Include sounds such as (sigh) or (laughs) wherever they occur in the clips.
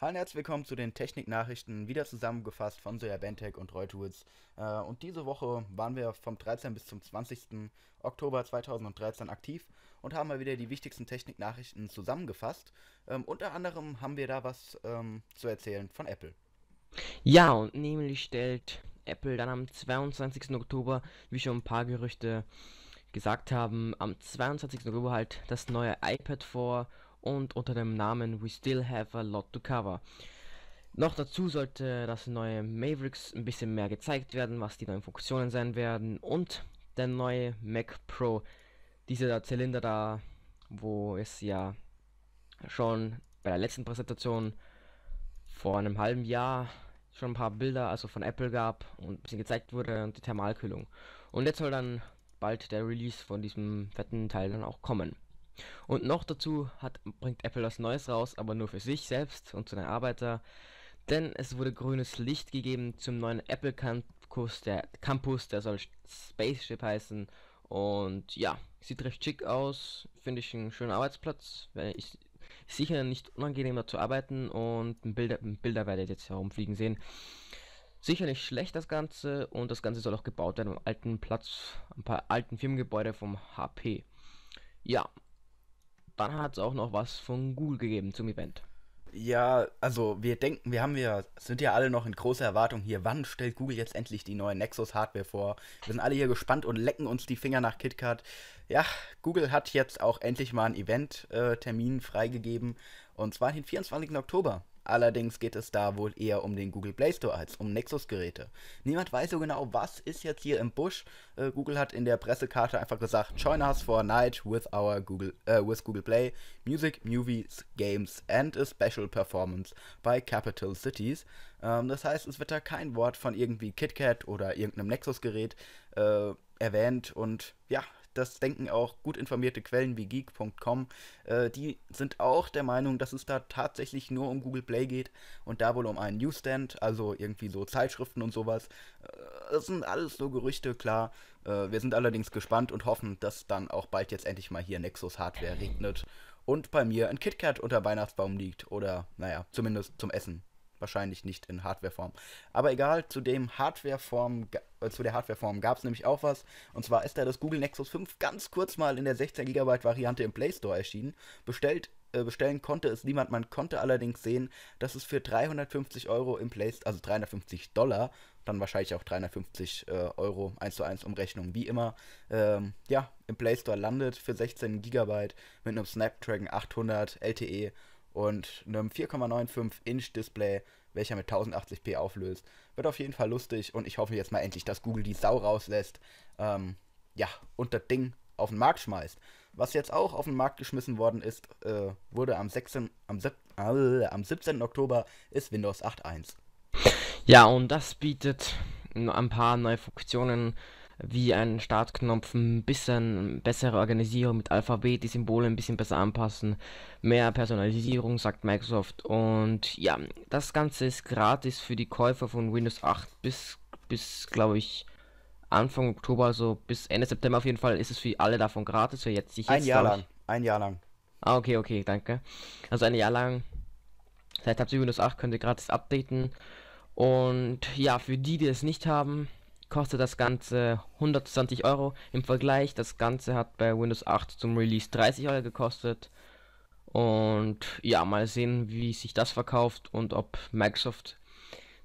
Hallo und herzlich willkommen zu den Technik-Nachrichten, wieder zusammengefasst von Soja Bentec und Reutowitz. Äh, und diese Woche waren wir vom 13. bis zum 20. Oktober 2013 aktiv und haben mal wieder die wichtigsten Technik-Nachrichten zusammengefasst. Ähm, unter anderem haben wir da was ähm, zu erzählen von Apple. Ja, und nämlich stellt Apple dann am 22. Oktober, wie schon ein paar Gerüchte gesagt haben, am 22. Oktober halt das neue iPad vor und unter dem Namen We Still Have a Lot to Cover. Noch dazu sollte das neue Mavericks ein bisschen mehr gezeigt werden, was die neuen Funktionen sein werden und der neue Mac Pro, dieser Zylinder da, wo es ja schon bei der letzten Präsentation vor einem halben Jahr schon ein paar Bilder also von Apple gab und ein bisschen gezeigt wurde und die Thermalkühlung. Und jetzt soll dann bald der Release von diesem fetten Teil dann auch kommen. Und noch dazu hat, bringt Apple was Neues raus, aber nur für sich selbst und seine Arbeiter. Denn es wurde grünes Licht gegeben zum neuen Apple Campus, der, Campus, der soll Spaceship heißen. Und ja, sieht recht schick aus, finde ich einen schönen Arbeitsplatz. Ich, sicher nicht unangenehmer zu arbeiten und Bilder, Bilder werdet ihr jetzt herumfliegen sehen. Sicher nicht schlecht das Ganze und das Ganze soll auch gebaut werden am alten Platz, ein paar alten Firmengebäude vom HP. Ja, dann hat es auch noch was von Google gegeben zum Event. Ja, also wir denken, wir haben ja, sind ja alle noch in großer Erwartung hier. Wann stellt Google jetzt endlich die neue Nexus Hardware vor? Wir sind alle hier gespannt und lecken uns die Finger nach KitKat. Ja, Google hat jetzt auch endlich mal einen Event-Termin äh, freigegeben und zwar den 24. Oktober. Allerdings geht es da wohl eher um den Google Play Store als um Nexus-Geräte. Niemand weiß so genau, was ist jetzt hier im Busch. Äh, Google hat in der Pressekarte einfach gesagt, join us for a night with our Google, äh, with Google Play, Music, Movies, Games and a special performance by Capital Cities. Ähm, das heißt, es wird da kein Wort von irgendwie KitKat oder irgendeinem Nexus-Gerät äh, erwähnt und ja, das denken auch gut informierte Quellen wie geek.com. Äh, die sind auch der Meinung, dass es da tatsächlich nur um Google Play geht und da wohl um einen Newsstand, also irgendwie so Zeitschriften und sowas. Äh, das sind alles so Gerüchte, klar. Äh, wir sind allerdings gespannt und hoffen, dass dann auch bald jetzt endlich mal hier Nexus Hardware regnet und bei mir ein KitKat unter Weihnachtsbaum liegt oder, naja, zumindest zum Essen. Wahrscheinlich nicht in Hardwareform. Aber egal, zu, dem Hardwareform, äh, zu der Hardwareform gab es nämlich auch was. Und zwar ist da das Google Nexus 5 ganz kurz mal in der 16 GB Variante im Play Store erschienen. Bestellt, äh, bestellen konnte es niemand. Man konnte allerdings sehen, dass es für 350 Euro im Play Store, also 350 Dollar, dann wahrscheinlich auch 350 äh, Euro 1 zu 1 Umrechnung, wie immer, ähm, ja, im Play Store landet für 16 GB mit einem Snapdragon 800 LTE und einem 4,95 Inch Display, welcher mit 1080p auflöst. Wird auf jeden Fall lustig und ich hoffe jetzt mal endlich, dass Google die Sau rauslässt. Ähm, ja, und das Ding auf den Markt schmeißt. Was jetzt auch auf den Markt geschmissen worden ist, äh, wurde am, 16, am, 7, äh, am 17. Oktober ist Windows 8.1. Ja, und das bietet ein paar neue Funktionen wie einen Startknopf, ein bisschen bessere Organisierung mit Alphabet, die Symbole ein bisschen besser anpassen, mehr Personalisierung, sagt Microsoft. Und ja, das Ganze ist gratis für die Käufer von Windows 8 bis, bis glaube ich, Anfang Oktober, also bis Ende September auf jeden Fall, ist es für alle davon gratis, für jetzt sich Ein Jahr lang, ein Jahr lang. Ah, okay, okay, danke. Also ein Jahr lang. Seit habt ihr Windows 8, könnt ihr gratis updaten. Und ja, für die, die es nicht haben, kostet das Ganze 120 Euro. Im Vergleich, das Ganze hat bei Windows 8 zum Release 30 Euro gekostet. Und ja, mal sehen, wie sich das verkauft und ob Microsoft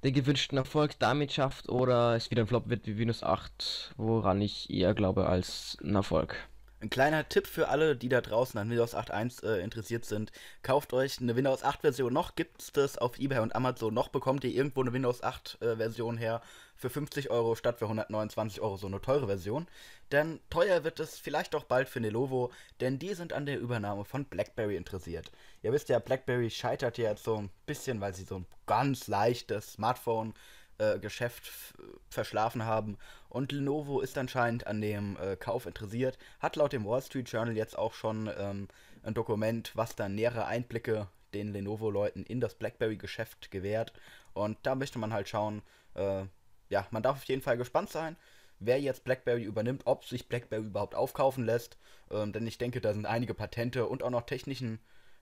den gewünschten Erfolg damit schafft oder es wieder ein Flop wird wie Windows 8, woran ich eher glaube als ein Erfolg. Ein kleiner Tipp für alle, die da draußen an Windows 8.1 äh, interessiert sind. Kauft euch eine Windows 8 Version noch, gibt es das auf eBay und Amazon noch, bekommt ihr irgendwo eine Windows 8 äh, Version her für 50 Euro statt für 129 Euro, so eine teure Version. Denn teuer wird es vielleicht auch bald für Nelovo, denn die sind an der Übernahme von BlackBerry interessiert. Ihr wisst ja, BlackBerry scheitert ja jetzt so ein bisschen, weil sie so ein ganz leichtes Smartphone äh, Geschäft verschlafen haben. Und Lenovo ist anscheinend an dem äh, Kauf interessiert, hat laut dem Wall Street Journal jetzt auch schon ähm, ein Dokument, was dann nähere Einblicke den Lenovo-Leuten in das BlackBerry-Geschäft gewährt. Und da möchte man halt schauen, äh, ja, man darf auf jeden Fall gespannt sein, wer jetzt BlackBerry übernimmt, ob sich BlackBerry überhaupt aufkaufen lässt. Ähm, denn ich denke, da sind einige Patente und auch noch technischen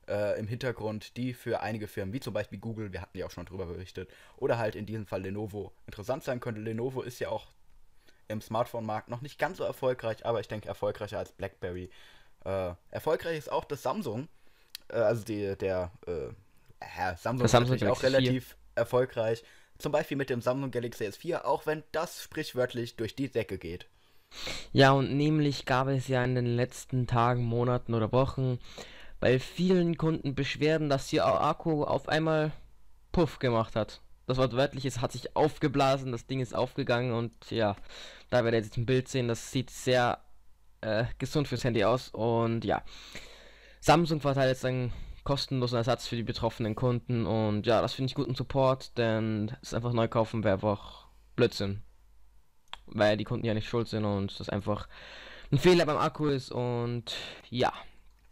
äh, im Hintergrund, die für einige Firmen, wie zum Beispiel Google, wir hatten ja auch schon drüber berichtet, oder halt in diesem Fall Lenovo interessant sein könnte. Lenovo ist ja auch im Smartphone-Markt noch nicht ganz so erfolgreich, aber ich denke erfolgreicher als BlackBerry. Äh, erfolgreich ist auch das Samsung, äh, also die, der äh, Samsung, Samsung ist natürlich auch relativ erfolgreich. Zum Beispiel mit dem Samsung Galaxy S4, auch wenn das sprichwörtlich durch die Decke geht. Ja, und nämlich gab es ja in den letzten Tagen, Monaten oder Wochen bei vielen Kunden beschweren, dass hier Akku auf einmal Puff gemacht hat. Das Wort wörtlich, ist, hat sich aufgeblasen, das Ding ist aufgegangen und ja, da werdet ihr jetzt ein Bild sehen, das sieht sehr äh, gesund fürs Handy aus und ja. Samsung verteilt jetzt einen kostenlosen Ersatz für die betroffenen Kunden und ja, das finde ich guten Support, denn es einfach neu kaufen wäre einfach Blödsinn. Weil die Kunden ja nicht schuld sind und das einfach ein Fehler beim Akku ist und ja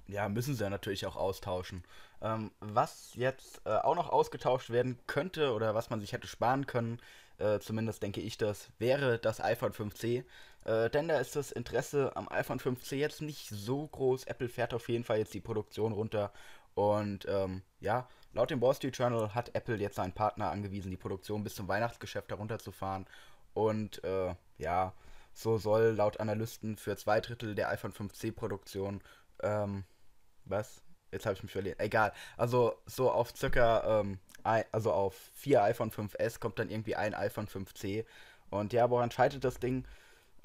ja, müssen sie ja natürlich auch austauschen. Ähm, was jetzt äh, auch noch ausgetauscht werden könnte oder was man sich hätte sparen können, äh, zumindest denke ich das, wäre das iPhone 5C. Äh, denn da ist das Interesse am iPhone 5C jetzt nicht so groß. Apple fährt auf jeden Fall jetzt die Produktion runter. Und ähm, ja, laut dem Wall Street Journal hat Apple jetzt seinen Partner angewiesen, die Produktion bis zum Weihnachtsgeschäft herunterzufahren. Und äh, ja, so soll laut Analysten für zwei Drittel der iPhone 5C-Produktion ähm, was? Jetzt habe ich mich verliert. Egal. Also so auf circa, ähm, also auf vier iPhone 5S kommt dann irgendwie ein iPhone 5C. Und ja, woran scheitert das Ding?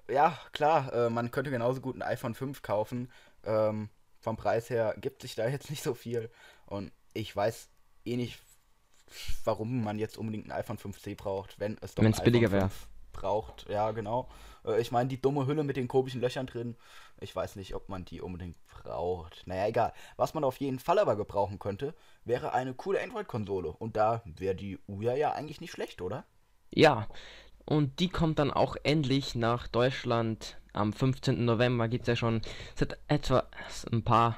Ja, klar, äh, man könnte genauso gut ein iPhone 5 kaufen. Ähm, vom Preis her gibt sich da (laughs) jetzt nicht so viel. Und ich weiß eh nicht, warum man jetzt unbedingt ein iPhone 5C braucht, wenn es doch Wenn es billiger wäre braucht. Ja, genau. Äh, ich meine, die dumme Hülle mit den komischen Löchern drin, ich weiß nicht, ob man die unbedingt braucht. Naja, egal. Was man auf jeden Fall aber gebrauchen könnte, wäre eine coole Android-Konsole. Und da wäre die Uya ja eigentlich nicht schlecht, oder? Ja, und die kommt dann auch endlich nach Deutschland. Am 15. November gibt es ja schon seit etwa ein paar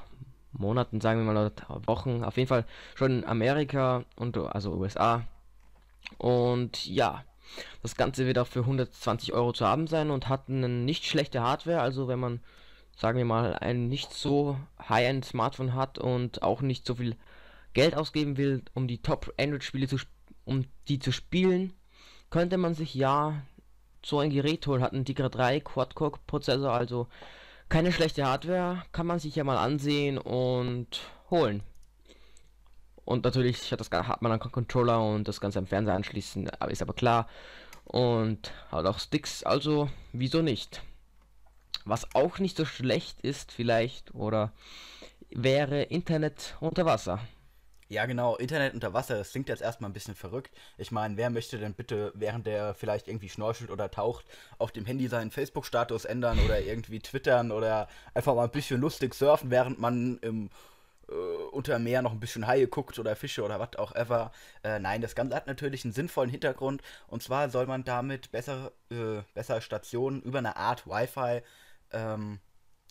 Monaten, sagen wir mal, Wochen, auf jeden Fall schon in Amerika und also USA. Und ja, das Ganze wird auch für 120 Euro zu haben sein und hat eine nicht schlechte Hardware. Also wenn man, sagen wir mal, ein nicht so High-End Smartphone hat und auch nicht so viel Geld ausgeben will, um die Top-Android-Spiele zu, um die zu spielen, könnte man sich ja so ein Gerät holen. Hat einen Tigra 3 Quad-Core-Prozessor, also keine schlechte Hardware, kann man sich ja mal ansehen und holen. Und natürlich hat, das, hat man dann Controller und das Ganze am Fernseher anschließen, ist aber klar. Und hat auch Sticks, also wieso nicht? Was auch nicht so schlecht ist vielleicht oder wäre Internet unter Wasser. Ja, genau, Internet unter Wasser, das klingt jetzt erstmal ein bisschen verrückt. Ich meine, wer möchte denn bitte, während der vielleicht irgendwie schnorchelt oder taucht, auf dem Handy seinen Facebook-Status ändern oder irgendwie twittern oder einfach mal ein bisschen lustig surfen, während man im äh, unter Meer noch ein bisschen Haie guckt oder Fische oder was auch ever. Äh, nein, das Ganze hat natürlich einen sinnvollen Hintergrund. Und zwar soll man damit bessere, äh, bessere Stationen über eine Art Wi-Fi, ähm,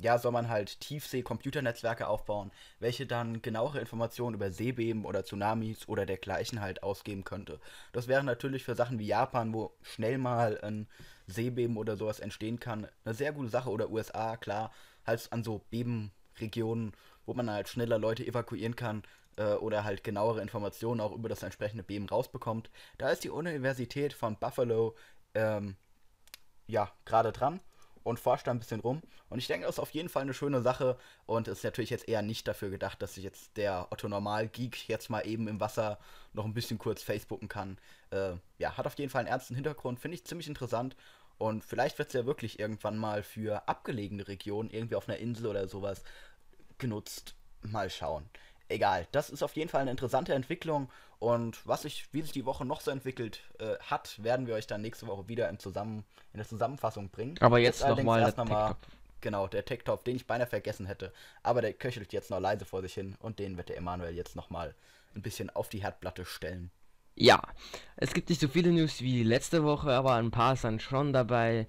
ja, soll man halt Tiefsee-Computernetzwerke aufbauen, welche dann genauere Informationen über Seebeben oder Tsunamis oder dergleichen halt ausgeben könnte. Das wäre natürlich für Sachen wie Japan, wo schnell mal ein Seebeben oder sowas entstehen kann, eine sehr gute Sache. Oder USA, klar, halt an so Bebenregionen wo man halt schneller Leute evakuieren kann äh, oder halt genauere Informationen auch über das entsprechende Beben rausbekommt. Da ist die Universität von Buffalo ähm, ja gerade dran und forscht da ein bisschen rum. Und ich denke, das ist auf jeden Fall eine schöne Sache und ist natürlich jetzt eher nicht dafür gedacht, dass sich jetzt der Otto Normal Geek jetzt mal eben im Wasser noch ein bisschen kurz Facebooken kann. Äh, ja, hat auf jeden Fall einen ernsten Hintergrund, finde ich ziemlich interessant. Und vielleicht wird es ja wirklich irgendwann mal für abgelegene Regionen, irgendwie auf einer Insel oder sowas, genutzt. Mal schauen. Egal, das ist auf jeden Fall eine interessante Entwicklung und was sich, wie sich die Woche noch so entwickelt äh, hat, werden wir euch dann nächste Woche wieder im Zusammen, in der Zusammenfassung bringen. Aber jetzt, jetzt nochmal erst nochmal genau, der tech den ich beinahe vergessen hätte. Aber der köchelt jetzt noch leise vor sich hin und den wird der Emanuel jetzt nochmal ein bisschen auf die Herdplatte stellen. Ja, es gibt nicht so viele News wie letzte Woche, aber ein paar sind schon dabei.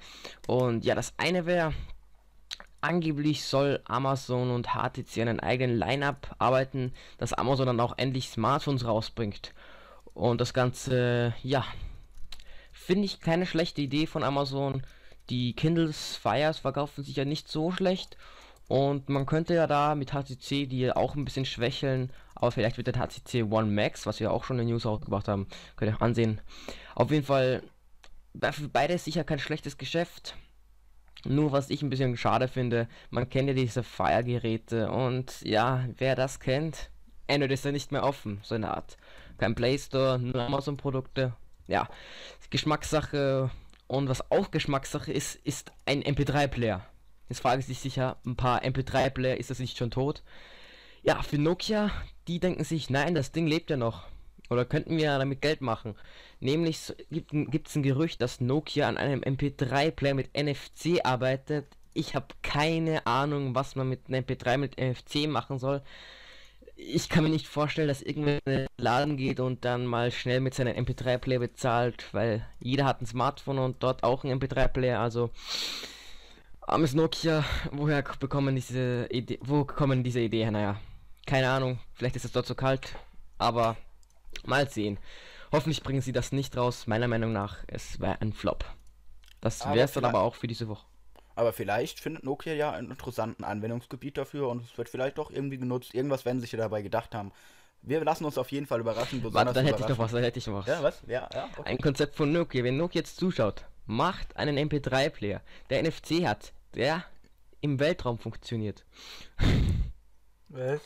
Und ja, das eine wäre, Angeblich soll Amazon und HTC an einem eigenen Lineup arbeiten, dass Amazon dann auch endlich Smartphones rausbringt. Und das Ganze, ja, finde ich keine schlechte Idee von Amazon. Die Kindles Fires verkaufen sich ja nicht so schlecht. Und man könnte ja da mit HTC die auch ein bisschen schwächeln, aber vielleicht wird der HTC One Max, was wir auch schon in News rausgebracht haben, könnt ihr ansehen. Auf jeden Fall, für beide ist sicher kein schlechtes Geschäft. Nur was ich ein bisschen schade finde, man kennt ja diese Fire-Geräte und ja, wer das kennt, Android ist ja nicht mehr offen, so eine Art. Kein Play Store, nur Amazon-Produkte. Ja, Geschmackssache und was auch Geschmackssache ist, ist ein MP3-Player. Jetzt fragen sich sicher ein paar MP3-Player, ist das nicht schon tot? Ja, für Nokia, die denken sich, nein, das Ding lebt ja noch. Oder könnten wir damit Geld machen. Nämlich gibt es ein Gerücht, dass Nokia an einem MP3-Player mit NFC arbeitet. Ich habe keine Ahnung, was man mit einem MP3 mit NFC machen soll. Ich kann mir nicht vorstellen, dass irgendwer in den Laden geht und dann mal schnell mit seinem MP3-Player bezahlt, weil jeder hat ein Smartphone und dort auch ein MP3-Player. Also, armes Nokia, woher bekommen diese Idee, wo kommen diese Idee her? Naja, keine Ahnung, vielleicht ist es dort so kalt, aber Mal sehen. Hoffentlich bringen sie das nicht raus. Meiner Meinung nach, es wäre ein Flop. Das wäre es dann aber auch für diese Woche. Aber vielleicht findet Nokia ja ein interessanten Anwendungsgebiet dafür und es wird vielleicht doch irgendwie genutzt. Irgendwas werden sich ja dabei gedacht haben. Wir lassen uns auf jeden Fall überraschen. Warte, dann hätte ich noch was, dann hätte ich noch was. Ja, was? Ja, ja. Okay. Ein Konzept von Nokia. Wenn Nokia jetzt zuschaut, macht einen MP3-Player, der NFC hat, der im Weltraum funktioniert. Was?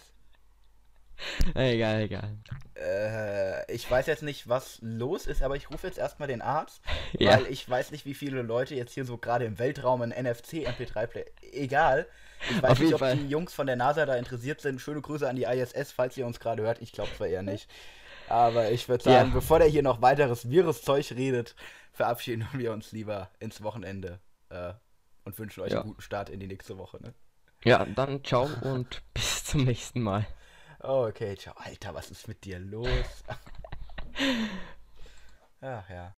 egal, egal. Äh, ich weiß jetzt nicht, was los ist, aber ich rufe jetzt erstmal den Arzt, ja. weil ich weiß nicht, wie viele Leute jetzt hier so gerade im Weltraum ein NFC MP3 Play. Egal. Ich weiß Auf nicht, ob Fall. die Jungs von der NASA da interessiert sind. Schöne Grüße an die ISS, falls ihr uns gerade hört. Ich glaube zwar eher nicht. Aber ich würde sagen, ja. bevor der hier noch weiteres Viruszeug redet, verabschieden wir uns lieber ins Wochenende äh, und wünschen euch ja. einen guten Start in die nächste Woche. Ne? Ja, dann ciao und bis zum nächsten Mal. Oh, okay, ciao. Alter, was ist mit dir los? (laughs) Ach ja.